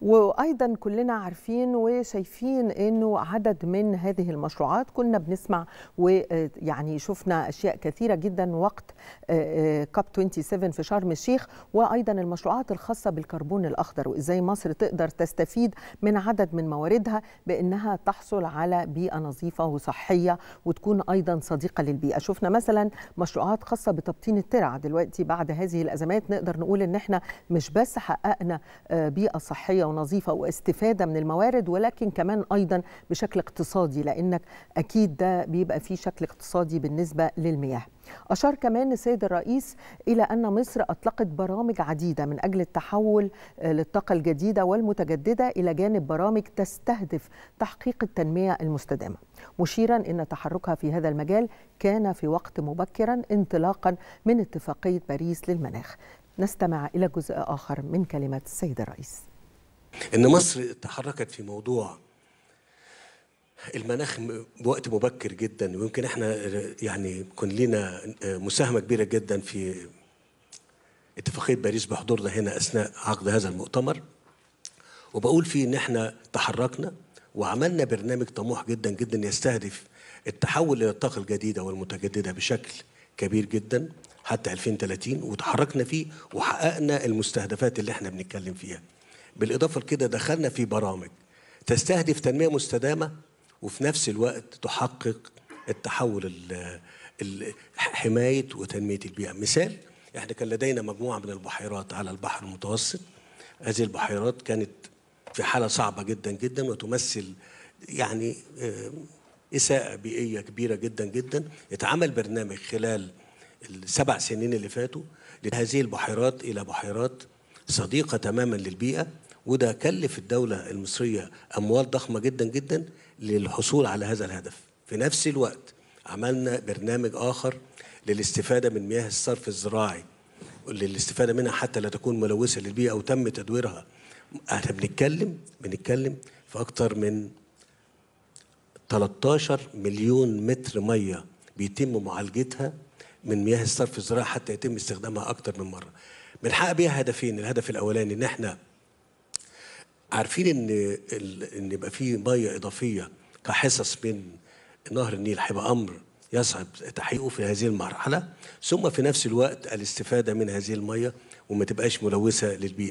وايضا كلنا عارفين وشايفين انه عدد من هذه المشروعات كنا بنسمع ويعني آه، شفنا اشياء كثيره جدا وقت آه، آه، كاب 27 في شرم الشيخ وايضا المشروعات الخاصه بالكربون الاخضر وازاي مصر تقدر تستفيد من عدد من مواردها بانها تحصل على بيئه نظيفه وصحيه وتكون ايضا صديقه للبيئه شفنا مثلا مشروعات خاصه بتبطين الترع دلوقتي بعد هذه الازمات نقدر نقول ان احنا مش بس حققنا بيئه صحيه ونظيفه واستفاده من الموارد ولكن كمان ايضا بشكل اقتصادي لانك اكيد ده بيبقى فيه شكل اقتصادي بالنسبه للمياه. أشار كمان السيد الرئيس إلى أن مصر أطلقت برامج عديدة من أجل التحول آه، للطاقة الجديدة والمتجددة إلى جانب برامج تستهدف تحقيق التنمية المستدامة مشيرا أن تحركها في هذا المجال كان في وقت مبكرا انطلاقا من اتفاقية باريس للمناخ نستمع إلى جزء آخر من كلمات السيد الرئيس ان مصر تحركت في موضوع المناخ بوقت مبكر جدا ويمكن احنا يعني كن لنا مساهمه كبيره جدا في اتفاقيه باريس بحضورنا هنا اثناء عقد هذا المؤتمر وبقول فيه ان احنا تحركنا وعملنا برنامج طموح جدا جدا يستهدف التحول الى الطاقه الجديده والمتجدده بشكل كبير جدا حتى 2030 وتحركنا فيه وحققنا المستهدفات اللي احنا بنتكلم فيها بالإضافة لكده دخلنا في برامج تستهدف تنمية مستدامة وفي نفس الوقت تحقق التحول ال حماية وتنمية البيئة مثال احنا كان لدينا مجموعة من البحيرات على البحر المتوسط هذه البحيرات كانت في حالة صعبة جدا جدا وتمثل يعني آه، إساءة بيئية كبيرة جدا جدا اتعمل برنامج خلال السبع سنين اللي فاتوا لهذه البحيرات إلى بحيرات صديقه تماما للبيئه وده كلف الدوله المصريه اموال ضخمه جدا جدا للحصول على هذا الهدف في نفس الوقت عملنا برنامج اخر للاستفاده من مياه الصرف الزراعي للاستفاده منها حتى لا تكون ملوثه للبيئه او تم تدويرها احنا بنتكلم بنتكلم في اكتر من 13 مليون متر ميه بيتم معالجتها من مياه الصرف الزراعي حتى يتم استخدامها اكتر من مره بنحقق بيها هدفين الهدف الاولاني ان احنا عارفين ان ان يبقى في ميه اضافيه كحصص من نهر النيل هيبقى امر يصعب تحقيقه في هذه المرحله ثم في نفس الوقت الاستفاده من هذه الميه وما تبقاش ملوثه للبيئه